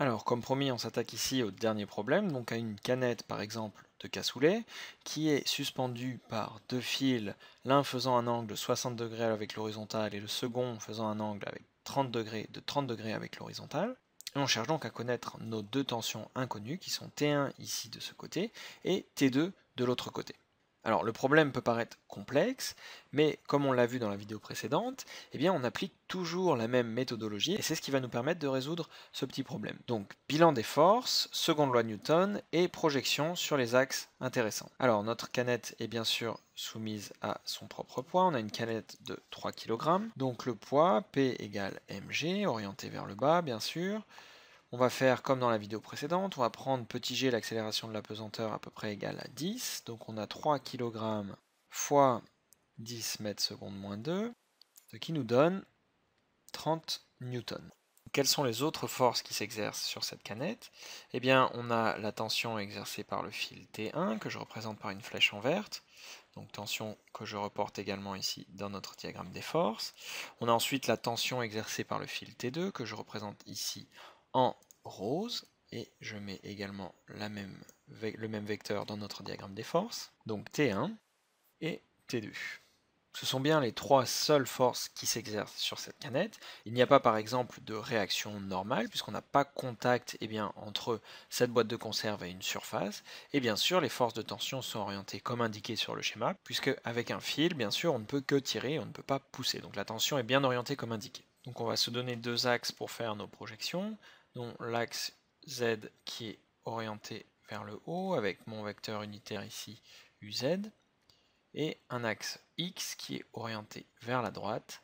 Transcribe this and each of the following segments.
Alors, comme promis, on s'attaque ici au dernier problème, donc à une canette, par exemple, de cassoulet, qui est suspendue par deux fils, l'un faisant un angle de 60 degrés avec l'horizontale et le second faisant un angle avec 30 de 30 degrés avec l'horizontale. Et on cherche donc à connaître nos deux tensions inconnues, qui sont T1 ici de ce côté et T2 de l'autre côté. Alors le problème peut paraître complexe, mais comme on l'a vu dans la vidéo précédente, eh bien on applique toujours la même méthodologie et c'est ce qui va nous permettre de résoudre ce petit problème. Donc bilan des forces, seconde loi de Newton et projection sur les axes intéressants. Alors notre canette est bien sûr soumise à son propre poids, on a une canette de 3 kg, donc le poids P égale mg, orienté vers le bas bien sûr, on va faire comme dans la vidéo précédente, on va prendre petit g l'accélération de la pesanteur à peu près égale à 10, donc on a 3 kg fois 10 mètres secondes moins 2, ce qui nous donne 30 newtons. Quelles sont les autres forces qui s'exercent sur cette canette Eh bien, on a la tension exercée par le fil T1, que je représente par une flèche en verte, donc tension que je reporte également ici dans notre diagramme des forces. On a ensuite la tension exercée par le fil T2, que je représente ici en rose et je mets également le même vecteur dans notre diagramme des forces, donc T1 et T2. Ce sont bien les trois seules forces qui s'exercent sur cette canette. Il n'y a pas par exemple de réaction normale puisqu'on n'a pas contact eh bien, entre cette boîte de conserve et une surface. Et bien sûr, les forces de tension sont orientées comme indiqué sur le schéma puisque avec un fil, bien sûr, on ne peut que tirer, on ne peut pas pousser. Donc la tension est bien orientée comme indiqué. Donc on va se donner deux axes pour faire nos projections dont l'axe Z qui est orienté vers le haut avec mon vecteur unitaire ici UZ et un axe X qui est orienté vers la droite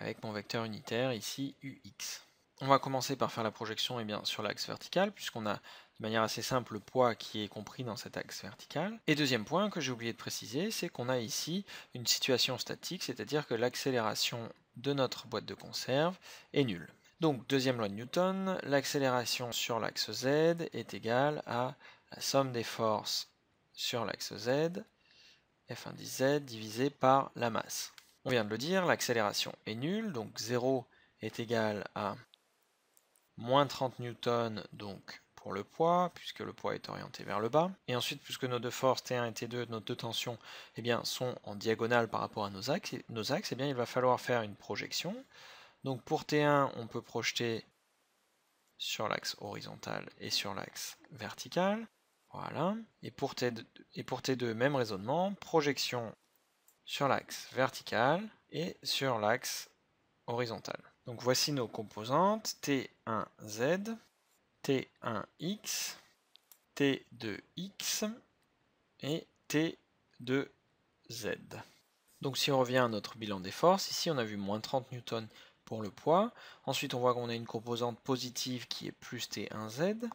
avec mon vecteur unitaire ici UX. On va commencer par faire la projection eh bien, sur l'axe vertical puisqu'on a de manière assez simple le poids qui est compris dans cet axe vertical. Et deuxième point que j'ai oublié de préciser, c'est qu'on a ici une situation statique, c'est-à-dire que l'accélération de notre boîte de conserve est nulle. Donc, deuxième loi de Newton, l'accélération sur l'axe Z est égale à la somme des forces sur l'axe Z, F1 divisé par la masse. On vient de le dire, l'accélération est nulle, donc 0 est égal à moins 30 newtons, donc pour le poids, puisque le poids est orienté vers le bas. Et ensuite, puisque nos deux forces T1 et T2, nos deux tensions, eh bien, sont en diagonale par rapport à nos axes, nos axes eh bien, il va falloir faire une projection. Donc pour T1, on peut projeter sur l'axe horizontal et sur l'axe vertical. Voilà. Et pour, T2, et pour même raisonnement, projection sur l'axe vertical et sur l'axe horizontal. Donc voici nos composantes T1Z, T1X, T2X et T2Z. Donc si on revient à notre bilan des forces, ici on a vu moins 30 newtons pour le poids. Ensuite, on voit qu'on a une composante positive qui est plus T1Z.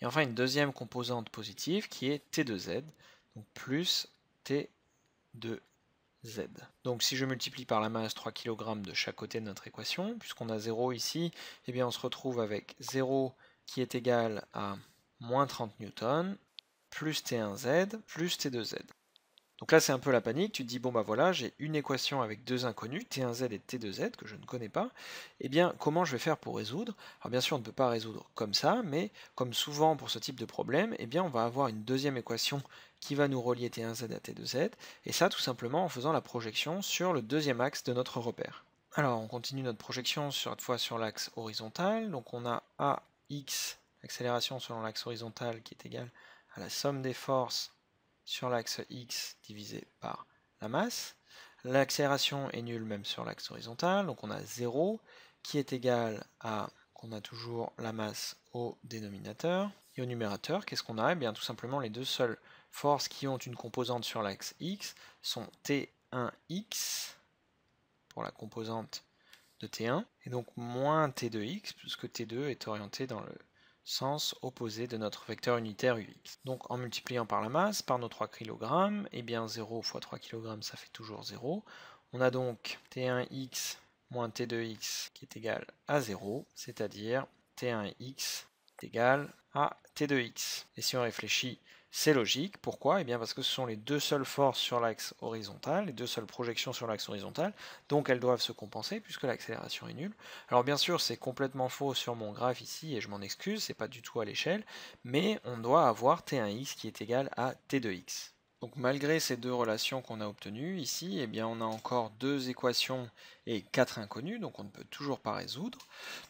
Et enfin, une deuxième composante positive qui est T2Z, donc plus T2Z. Donc si je multiplie par la masse 3 kg de chaque côté de notre équation, puisqu'on a 0 ici, eh bien on se retrouve avec 0 qui est égal à moins 30 newtons, plus T1Z, plus T2Z. Donc là, c'est un peu la panique. Tu te dis, bon, bah voilà, j'ai une équation avec deux inconnus, T1Z et T2Z, que je ne connais pas. Eh bien, comment je vais faire pour résoudre Alors, bien sûr, on ne peut pas résoudre comme ça, mais comme souvent pour ce type de problème, eh bien, on va avoir une deuxième équation qui va nous relier T1Z à T2Z, et ça, tout simplement en faisant la projection sur le deuxième axe de notre repère. Alors, on continue notre projection, cette fois sur l'axe horizontal. Donc, on a AX, accélération selon l'axe horizontal, qui est égale à la somme des forces sur l'axe x divisé par la masse. L'accélération est nulle même sur l'axe horizontal, donc on a 0 qui est égal à, qu'on a toujours la masse au dénominateur. Et au numérateur, qu'est-ce qu'on a Eh bien tout simplement les deux seules forces qui ont une composante sur l'axe x sont T1x pour la composante de T1 et donc moins T2x puisque T2 est orienté dans le sens opposé de notre vecteur unitaire ux. Donc en multipliant par la masse, par nos 3 kg, et bien 0 fois 3 kg ça fait toujours 0. On a donc t1x moins t2x qui est égal à 0, c'est-à-dire t1x est égal à t 2 x. Et si on réfléchit, c'est logique. Pourquoi Eh bien parce que ce sont les deux seules forces sur l'axe horizontal, les deux seules projections sur l'axe horizontal, donc elles doivent se compenser puisque l'accélération est nulle. Alors bien sûr, c'est complètement faux sur mon graphe ici, et je m'en excuse, c'est pas du tout à l'échelle, mais on doit avoir t1x qui est égal à t2x. Donc malgré ces deux relations qu'on a obtenues ici, eh bien on a encore deux équations et quatre inconnues, donc on ne peut toujours pas résoudre.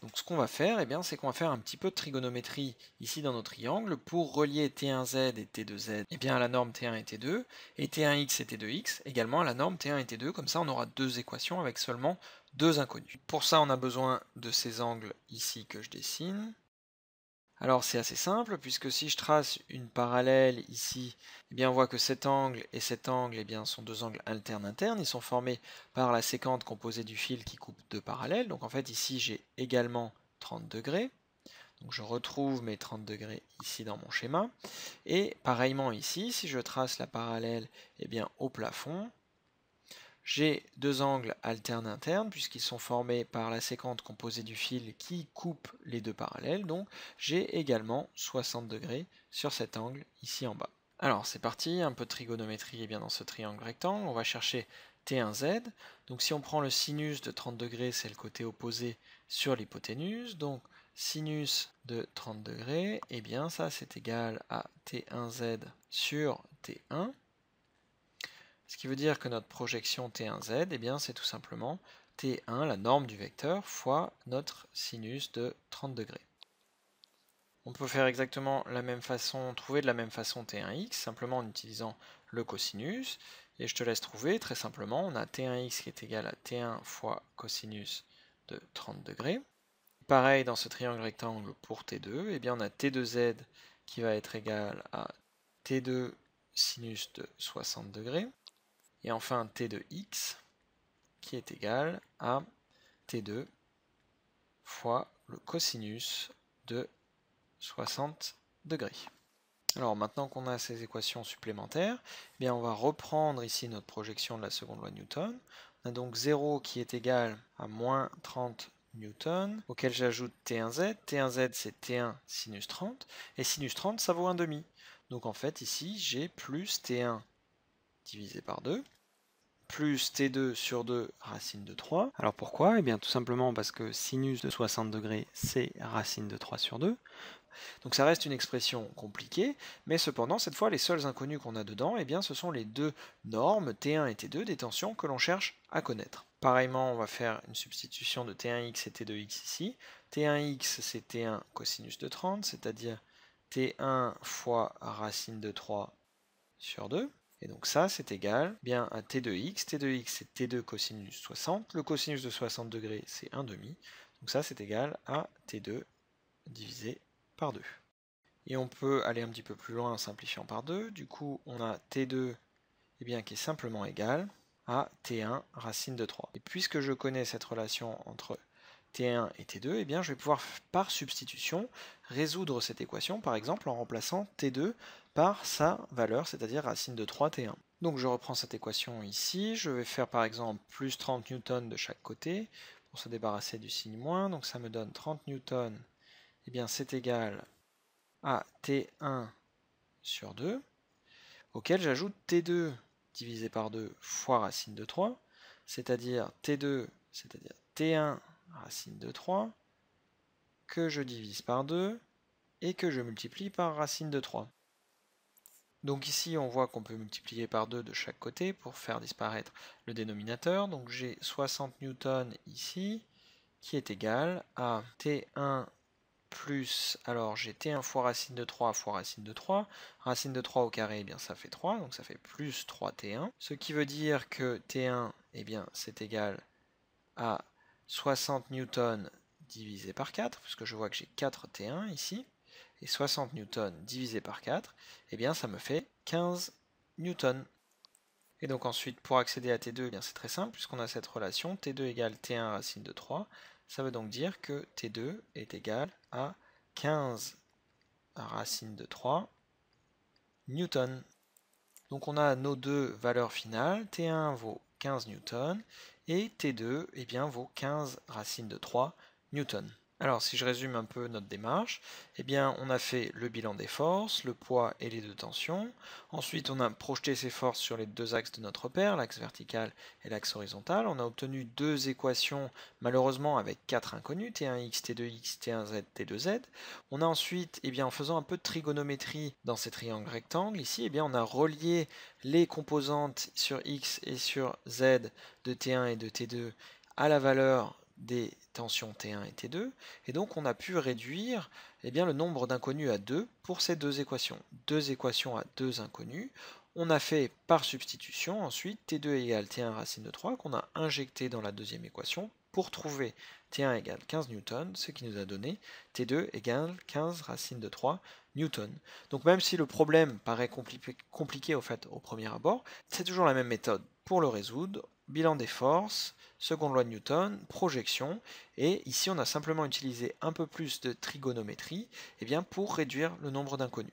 Donc ce qu'on va faire, eh c'est qu'on va faire un petit peu de trigonométrie ici dans nos triangles pour relier T1Z et T2Z eh bien, à la norme T1 et T2, et T1X et T2X également à la norme T1 et T2, comme ça on aura deux équations avec seulement deux inconnues. Pour ça on a besoin de ces angles ici que je dessine, alors c'est assez simple, puisque si je trace une parallèle ici, eh bien on voit que cet angle et cet angle eh bien, sont deux angles alternes-internes, ils sont formés par la séquente composée du fil qui coupe deux parallèles, donc en fait ici j'ai également 30 degrés, donc je retrouve mes 30 degrés ici dans mon schéma, et pareillement ici, si je trace la parallèle eh bien, au plafond, j'ai deux angles alternes internes, puisqu'ils sont formés par la séquente composée du fil qui coupe les deux parallèles, donc j'ai également 60 degrés sur cet angle ici en bas. Alors c'est parti, un peu de trigonométrie eh bien dans ce triangle rectangle, on va chercher T1Z. Donc si on prend le sinus de 30 degrés, c'est le côté opposé sur l'hypoténuse, donc sinus de 30 degrés, et eh bien ça c'est égal à T1Z sur T1. Ce qui veut dire que notre projection T1z, eh bien, c'est tout simplement T1, la norme du vecteur, fois notre sinus de 30 degrés. On peut faire exactement la même façon, trouver de la même façon T1x, simplement en utilisant le cosinus. Et je te laisse trouver, très simplement, on a T1x qui est égal à T1 fois cosinus de 30 degrés. Pareil, dans ce triangle rectangle pour T2, eh bien on a T2z qui va être égal à T2 sinus de 60 degrés et enfin t 2 x qui est égal à t2 fois le cosinus de 60 degrés. Alors maintenant qu'on a ces équations supplémentaires, eh bien on va reprendre ici notre projection de la seconde loi de Newton. On a donc 0 qui est égal à moins 30 newton, auquel j'ajoute T1Z. T1Z c'est T1 sinus 30, et sinus 30 ça vaut 1 demi. Donc en fait ici j'ai plus T1 divisé par 2, plus t2 sur 2 racine de 3. Alors pourquoi et eh bien tout simplement parce que sinus de 60 degrés, c'est racine de 3 sur 2. Donc ça reste une expression compliquée, mais cependant, cette fois, les seuls inconnus qu'on a dedans, eh bien, ce sont les deux normes, T1 et T2, des tensions que l'on cherche à connaître. Pareillement, on va faire une substitution de T1x et T2x ici. T1x, c'est T1 cosinus de 30, c'est-à-dire T1 fois racine de 3 sur 2. Et donc ça, c'est égal eh bien à t 2 x. t 2 x, c'est t2 cosinus 60. Le cosinus de 60 degrés, c'est 1 demi. Donc ça, c'est égal à t2 divisé par 2. Et on peut aller un petit peu plus loin en simplifiant par 2. Du coup, on a t2 eh bien, qui est simplement égal à t1 racine de 3. Et puisque je connais cette relation entre t1 et t2, et eh bien, je vais pouvoir, par substitution, résoudre cette équation, par exemple, en remplaçant t2 par sa valeur, c'est-à-dire racine de 3 T1. Donc je reprends cette équation ici, je vais faire par exemple plus 30 newtons de chaque côté pour se débarrasser du signe moins, donc ça me donne 30 newtons, et eh bien c'est égal à T1 sur 2, auquel j'ajoute T2 divisé par 2 fois racine de 3, c'est-à-dire T2, c'est-à-dire T1 racine de 3, que je divise par 2, et que je multiplie par racine de 3. Donc ici, on voit qu'on peut multiplier par 2 de chaque côté pour faire disparaître le dénominateur. Donc j'ai 60 newtons ici, qui est égal à T1 plus, alors j'ai T1 fois racine de 3 fois racine de 3. Racine de 3 au carré, eh bien ça fait 3, donc ça fait plus 3T1. Ce qui veut dire que T1, eh bien c'est égal à 60 newtons divisé par 4, puisque je vois que j'ai 4 T1 ici et 60 newtons divisé par 4, eh bien ça me fait 15 newtons. Et donc ensuite, pour accéder à T2, eh bien c'est très simple, puisqu'on a cette relation T2 égale T1 racine de 3. Ça veut donc dire que T2 est égal à 15 racine de 3 newtons. Donc on a nos deux valeurs finales, T1 vaut 15 newtons et T2 eh bien, vaut 15 racine de 3 newtons. Alors si je résume un peu notre démarche, eh bien on a fait le bilan des forces, le poids et les deux tensions. Ensuite on a projeté ces forces sur les deux axes de notre repère, l'axe vertical et l'axe horizontal. On a obtenu deux équations malheureusement avec quatre inconnues, T1x, T2x, T1z, T2z. On a ensuite, eh bien, en faisant un peu de trigonométrie dans ces triangles rectangles, ici eh bien, on a relié les composantes sur x et sur z de T1 et de T2 à la valeur des tensions T1 et T2, et donc on a pu réduire eh bien, le nombre d'inconnus à 2 pour ces deux équations. Deux équations à deux inconnus, on a fait par substitution ensuite T2 égale T1 racine de 3 qu'on a injecté dans la deuxième équation pour trouver T1 égale 15 newtons, ce qui nous a donné T2 égale 15 racine de 3 newtons. Donc même si le problème paraît compliqué au fait au premier abord, c'est toujours la même méthode. Pour le résoudre, bilan des forces, seconde loi de Newton, projection, et ici on a simplement utilisé un peu plus de trigonométrie eh bien, pour réduire le nombre d'inconnus.